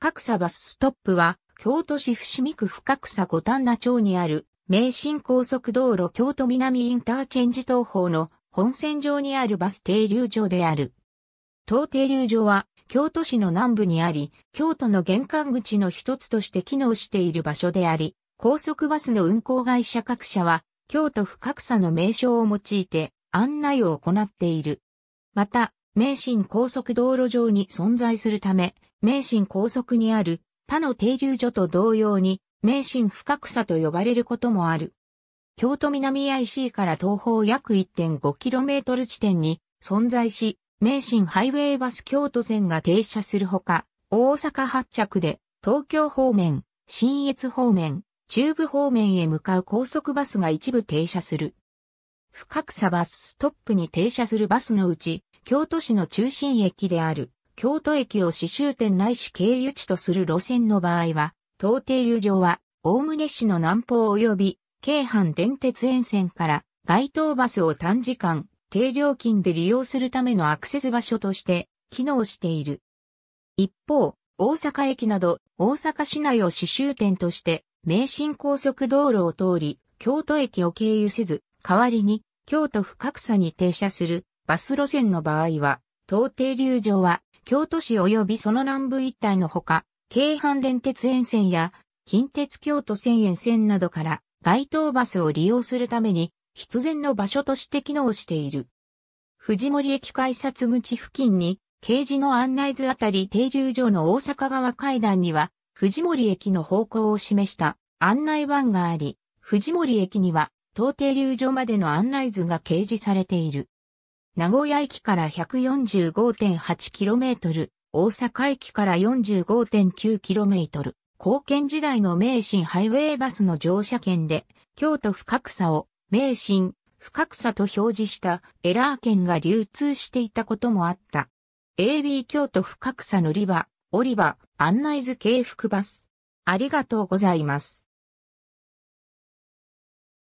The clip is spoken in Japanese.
深草バスストップは、京都市伏見区深草五反田町にある、名神高速道路京都南インターチェンジ東方の本線上にあるバス停留所である。東停留所は、京都市の南部にあり、京都の玄関口の一つとして機能している場所であり、高速バスの運行会社各社は、京都深草の名称を用いて案内を行っている。また、名神高速道路上に存在するため、名神高速にある他の停留所と同様に、名神深草と呼ばれることもある。京都南 IC から東方約 1.5km 地点に存在し、名神ハイウェイバス京都線が停車するほか、大阪発着で東京方面、新越方面、中部方面へ向かう高速バスが一部停車する。深草バスストップに停車するバスのうち、京都市の中心駅である京都駅を市終点ないし経由地とする路線の場合は、東停留場は、大宗市の南方及び、京阪電鉄沿線から街頭バスを短時間、低料金で利用するためのアクセス場所として機能している。一方、大阪駅など大阪市内を市終点として名神高速道路を通り、京都駅を経由せず、代わりに京都府草に停車するバス路線の場合は、東停留場は京都市及びその南部一帯のほか、京阪電鉄沿線や近鉄京都線沿線などから街頭バスを利用するために必然の場所として機能している。藤森駅改札口付近に、刑事の案内図あたり停留場の大阪側階段には、藤森駅の方向を示した案内板があり、藤森駅には、当停留所までの案内図が掲示されている。名古屋駅から 145.8km、大阪駅から 45.9km、高献時代の名神ハイウェイバスの乗車券で、京都深草を名神深草と表示したエラー券が流通していたこともあった。AB 京都深草乗り場、降り場、案内図系副バス。ありがとうございます。